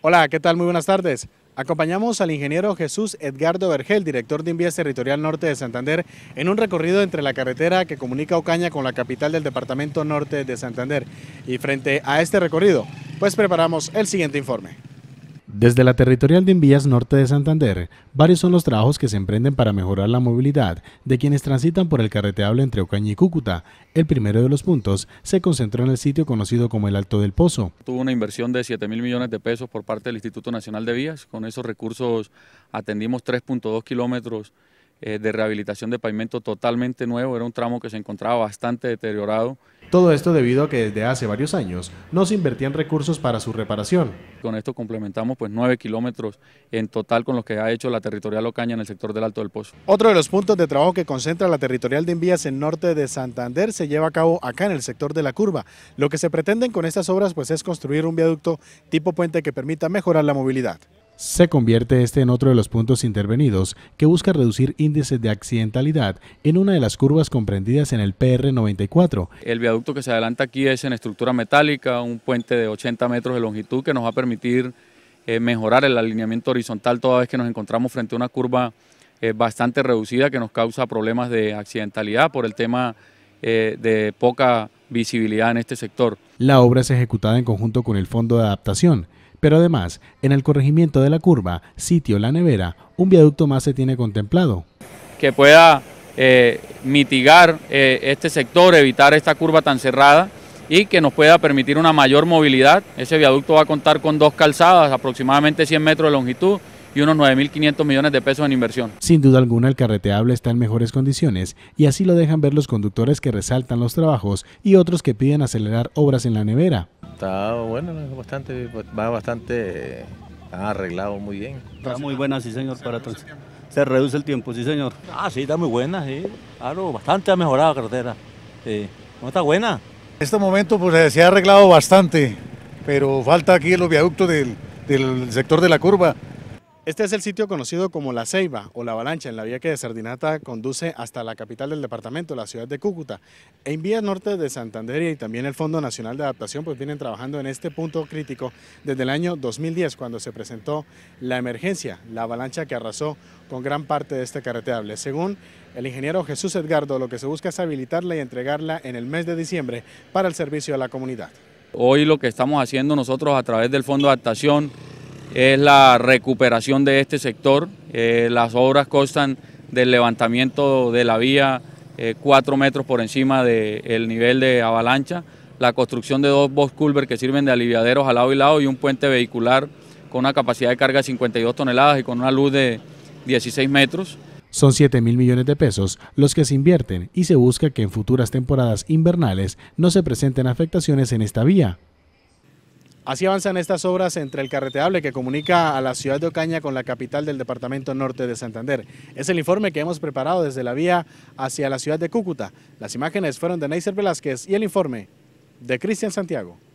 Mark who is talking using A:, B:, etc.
A: Hola, ¿qué tal? Muy buenas tardes. Acompañamos al ingeniero Jesús Edgardo Vergel, director de Invías Territorial Norte de Santander, en un recorrido entre la carretera que comunica Ocaña con la capital del departamento norte de Santander. Y frente a este recorrido, pues preparamos el siguiente informe. Desde la territorial de Envías Norte de Santander, varios son los trabajos que se emprenden para mejorar la movilidad de quienes transitan por el carreteable entre Ocaña y Cúcuta. El primero de los puntos se concentró en el sitio conocido como el Alto del Pozo.
B: Tuvo una inversión de 7 mil millones de pesos por parte del Instituto Nacional de Vías. Con esos recursos atendimos 3.2 kilómetros eh, de rehabilitación de pavimento totalmente nuevo. Era un tramo que se encontraba bastante deteriorado todo esto debido a que desde hace varios años no se invertían recursos para su reparación. Con esto complementamos pues nueve kilómetros en total con los que ha hecho la territorial Ocaña en el sector del Alto del Pozo.
A: Otro de los puntos de trabajo que concentra la territorial de Envías en norte de Santander se lleva a cabo acá en el sector de la curva. Lo que se pretenden con estas obras pues es construir un viaducto tipo puente que permita mejorar la movilidad. Se convierte este en otro de los puntos intervenidos que busca reducir índices de accidentalidad en una de las curvas comprendidas en el PR94.
B: El viaducto que se adelanta aquí es en estructura metálica, un puente de 80 metros de longitud que nos va a permitir eh, mejorar el alineamiento horizontal toda vez que nos encontramos frente a una curva eh, bastante reducida que nos causa problemas de accidentalidad por el tema eh, de poca visibilidad en este sector.
A: La obra es ejecutada en conjunto con el Fondo de Adaptación pero además, en el corregimiento de la curva, sitio La Nevera, un viaducto más se tiene contemplado.
B: Que pueda eh, mitigar eh, este sector, evitar esta curva tan cerrada y que nos pueda permitir una mayor movilidad. Ese viaducto va a contar con dos calzadas, aproximadamente 100 metros de longitud y unos 9.500 millones de pesos en inversión.
A: Sin duda alguna, el carreteable está en mejores condiciones y así lo dejan ver los conductores que resaltan los trabajos y otros que piden acelerar obras en la nevera.
B: Está bueno, bastante, va bastante arreglado muy bien. Está muy buena, sí señor, para Se reduce el tiempo, sí señor. Ah, sí, está muy buena, sí. Claro, bastante ha mejorado la carretera. No está buena.
A: En este momento pues eh, se ha arreglado bastante, pero falta aquí los viaductos del, del sector de la curva. Este es el sitio conocido como La Ceiba o La Avalancha, en la vía que de Sardinata conduce hasta la capital del departamento, la ciudad de Cúcuta. En Vía Norte de Santander y también el Fondo Nacional de Adaptación pues vienen trabajando en este punto crítico desde el año 2010 cuando se presentó la emergencia, la avalancha que arrasó con gran parte de este carreteable. Según el ingeniero Jesús Edgardo, lo que se busca es habilitarla y entregarla en el mes de diciembre para el servicio a la comunidad.
B: Hoy lo que estamos haciendo nosotros a través del Fondo de Adaptación es la recuperación de este sector. Eh, las obras constan del levantamiento de la vía eh, cuatro metros por encima del nivel de avalancha, la construcción de dos box culver que sirven de aliviaderos al lado y lado y un puente vehicular con una capacidad de carga de 52 toneladas y con una luz de 16 metros.
A: Son 7 mil millones de pesos los que se invierten y se busca que en futuras temporadas invernales no se presenten afectaciones en esta vía. Así avanzan estas obras entre el carreteable que comunica a la ciudad de Ocaña con la capital del departamento norte de Santander. Es el informe que hemos preparado desde la vía hacia la ciudad de Cúcuta. Las imágenes fueron de Neiser Velázquez y el informe de Cristian Santiago.